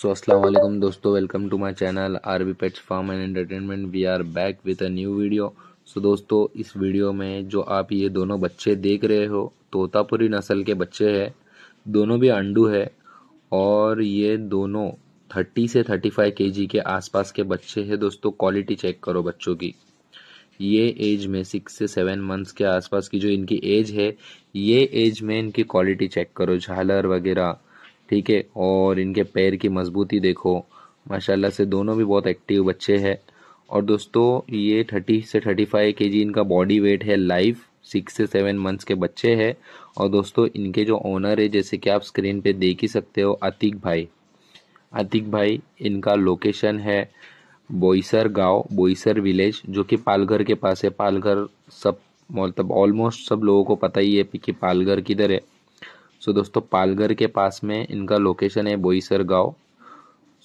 सो अस्सलाम वालेकुम दोस्तों welcome to my channel RB pets farm and entertainment we are back with a new video so दोस्तों इस video में जो आप ये दोनों बच्चे देख रहे हो तोतापुरी नस्ल के बच्चे हैं दोनों भी अंडू है और ये दोनों थर्टी से थर्टी फाइव के आसपास के बच्चे हैं दोस्तों क्वालिटी चेक करो बच्चों की ये एज में सिक्स से सेवन मंथ्स के आसपास की जो इनकी एज है ये एज में इनकी क्वालिटी चेक करो झालर वगैरह ठीक है और इनके पैर की मजबूती देखो माशाल्लाह से दोनों भी बहुत एक्टिव बच्चे हैं और दोस्तों ये थर्टी से थर्टी फाइव के जी इनका बॉडी वेट है लाइफ सिक्स से सेवन मंथ्स के बच्चे हैं और दोस्तों इनके जो ओनर है जैसे कि आप स्क्रीन पे देख ही सकते हो अतिक भाई अतिक भाई इनका लोकेशन है बोईसर गांव बोईसर विलेज जो कि पालघर के पास है पालघर सब मतलब ऑलमोस्ट सब लोगों को पता ही है कि पालघर किधर है सो so, दोस्तों पालघर के पास में इनका लोकेशन है बोईसर गाँव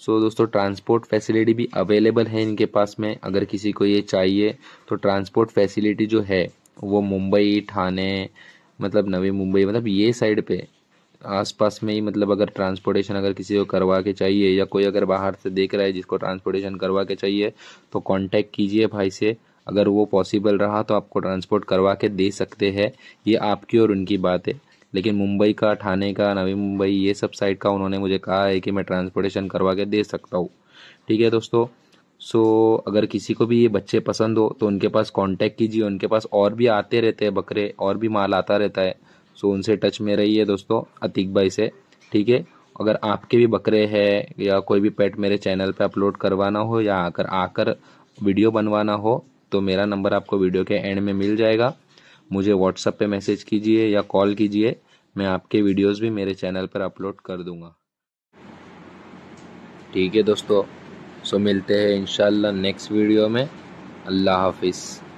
सो so, दोस्तों ट्रांसपोर्ट फैसिलिटी भी अवेलेबल है इनके पास में अगर किसी को ये चाहिए तो ट्रांसपोर्ट फैसिलिटी जो है वो मुंबई ठाणे मतलब नवी मुंबई मतलब ये साइड पे आसपास में ही मतलब अगर ट्रांसपोर्टेशन अगर किसी को करवा के चाहिए या कोई अगर बाहर से देख रहा है जिसको ट्रांसपोर्टेशन करवा के चाहिए तो कांटेक्ट कीजिए भाई से अगर वो पॉसिबल रहा तो आपको ट्रांसपोर्ट करवा के दे सकते हैं ये आपकी और उनकी बात है लेकिन मुंबई का ठाणे का नवी मुंबई ये सब साइड का उन्होंने मुझे कहा है कि मैं ट्रांसपोर्टेशन करवा के दे सकता हूँ ठीक है दोस्तों सो अगर किसी को भी ये बच्चे पसंद हो तो उनके पास कांटेक्ट कीजिए उनके पास और भी आते रहते हैं बकरे और भी माल आता रहता है सो उनसे टच में रहिए दोस्तों अतीक भाई से ठीक है अगर आपके भी बकरे हैं या कोई भी पेट मेरे चैनल पे अपलोड करवाना हो या आकर आकर वीडियो बनवाना हो तो मेरा नंबर आपको वीडियो के एंड में मिल जाएगा मुझे व्हाट्सएप पे मैसेज कीजिए या कॉल कीजिए मैं आपके वीडियोस भी मेरे चैनल पर अपलोड कर दूँगा ठीक है दोस्तों सो मिलते हैं इन नेक्स्ट वीडियो में अल्लाह हाफिज़